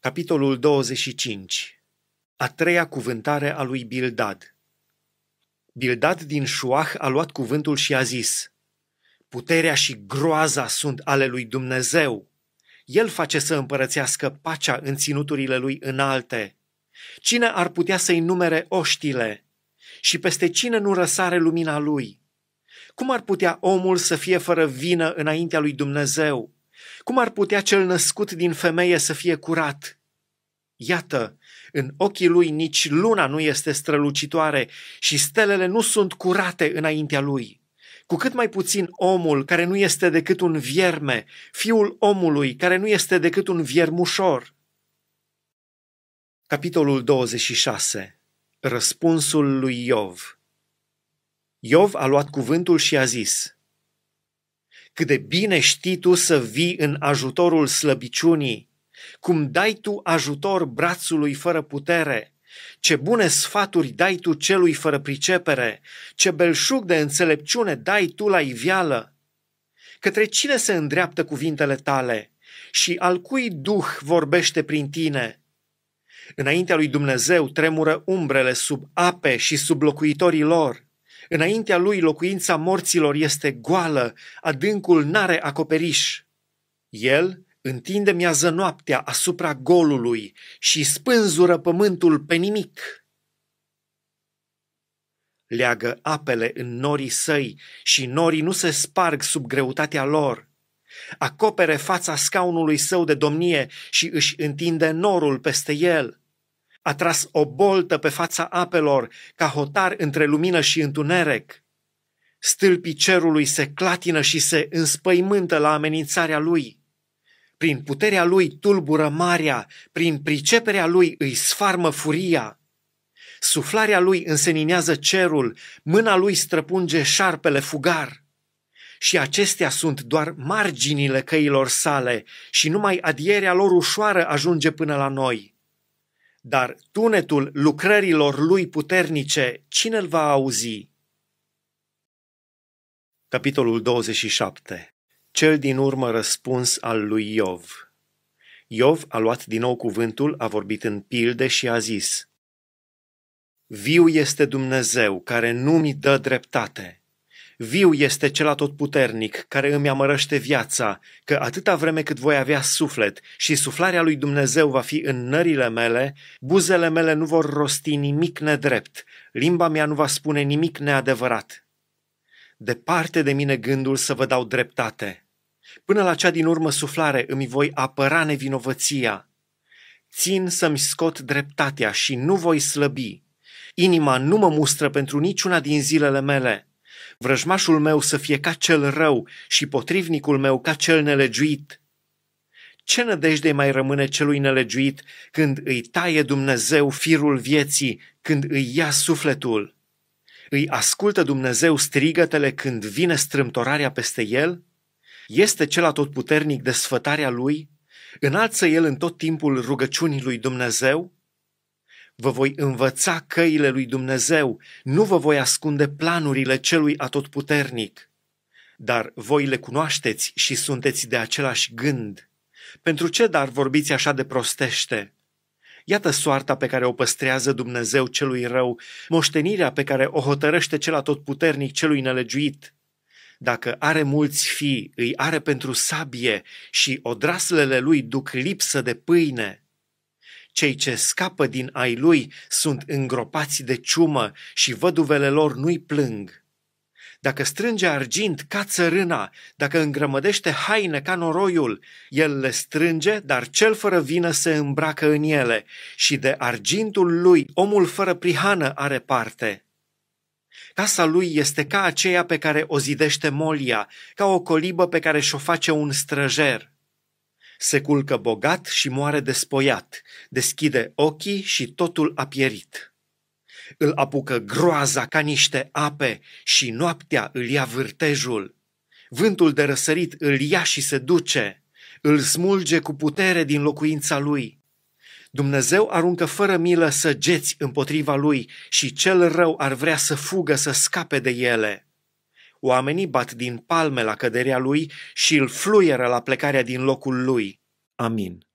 Capitolul 25. A treia cuvântare a lui Bildad. Bildad din Șuah a luat cuvântul și a zis, Puterea și groaza sunt ale lui Dumnezeu. El face să împărățească pacea în ținuturile lui înalte. Cine ar putea să-i numere oștile? Și peste cine nu răsare lumina lui? Cum ar putea omul să fie fără vină înaintea lui Dumnezeu? Cum ar putea cel născut din femeie să fie curat? Iată, în ochii lui nici luna nu este strălucitoare și stelele nu sunt curate înaintea lui. Cu cât mai puțin omul, care nu este decât un vierme, fiul omului, care nu este decât un viermușor. Capitolul 26. Răspunsul lui Iov Iov a luat cuvântul și a zis – cât de bine știi tu să vii în ajutorul slăbiciunii, cum dai tu ajutor brațului fără putere, ce bune sfaturi dai tu celui fără pricepere, ce belșug de înțelepciune dai tu la ivială. Către cine se îndreaptă cuvintele tale și al cui duh vorbește prin tine? Înaintea lui Dumnezeu tremură umbrele sub ape și sub locuitorii lor. Înaintea lui locuința morților este goală, adâncul n-are acoperiș. El întinde miază noaptea asupra golului și spânzură pământul pe nimic. Leagă apele în norii săi și norii nu se sparg sub greutatea lor. Acopere fața scaunului său de domnie și își întinde norul peste el a tras o boltă pe fața apelor, ca hotar între lumină și întuneric. Stâlpii cerului se clatină și se înspăimântă la amenințarea lui. Prin puterea lui tulbură marea, prin priceperea lui îi sfarmă furia. Suflarea lui înseninează cerul, mâna lui străpunge șarpele fugar. Și acestea sunt doar marginile căilor sale și numai adierea lor ușoară ajunge până la noi dar tunetul lucrărilor lui puternice, cine îl va auzi? Capitolul 27. Cel din urmă răspuns al lui Iov. Iov a luat din nou cuvântul, a vorbit în pilde și a zis, Viu este Dumnezeu care nu mi dă dreptate Viu este cel atotputernic care îmi amărăște viața, că atâta vreme cât voi avea suflet și suflarea lui Dumnezeu va fi în nările mele, buzele mele nu vor rosti nimic nedrept, limba mea nu va spune nimic neadevărat. Departe de mine gândul să vă dau dreptate. Până la cea din urmă suflare îmi voi apăra nevinovăția. Țin să-mi scot dreptatea și nu voi slăbi. Inima nu mă mustră pentru niciuna din zilele mele – vrăjmașul meu să fie ca cel rău și potrivnicul meu ca cel nelegiuit. Ce nădejde mai rămâne celui nelegiuit când îi taie Dumnezeu firul vieții, când îi ia sufletul? Îi ascultă Dumnezeu strigătele când vine strâmtorarea peste el? Este cel atotputernic de sfătarea lui? Înalță el în tot timpul rugăciunii lui Dumnezeu? Vă voi învăța căile lui Dumnezeu, nu vă voi ascunde planurile celui atotputernic. Dar voi le cunoașteți și sunteți de același gând. Pentru ce dar vorbiți așa de prostește? Iată soarta pe care o păstrează Dumnezeu celui rău, moștenirea pe care o hotărăște cel atotputernic celui nelegiuit. Dacă are mulți fii, îi are pentru sabie și odraslele lui duc lipsă de pâine. Cei ce scapă din ai lui sunt îngropați de ciumă și văduvele lor nu-i plâng. Dacă strânge argint ca țărâna, dacă îngrămădește haine ca noroiul, el le strânge, dar cel fără vină se îmbracă în ele și de argintul lui omul fără prihană are parte. Casa lui este ca aceea pe care o zidește molia, ca o colibă pe care și-o face un străjer. Se culcă bogat și moare despoiat, deschide ochii și totul a pierit. Îl apucă groaza ca niște ape și noaptea îl ia vârtejul. Vântul de răsărit îl ia și se duce, îl smulge cu putere din locuința lui. Dumnezeu aruncă fără milă săgeți împotriva lui și cel rău ar vrea să fugă, să scape de ele. Oamenii bat din palme la căderea lui și îl fluieră la plecarea din locul lui. Amin.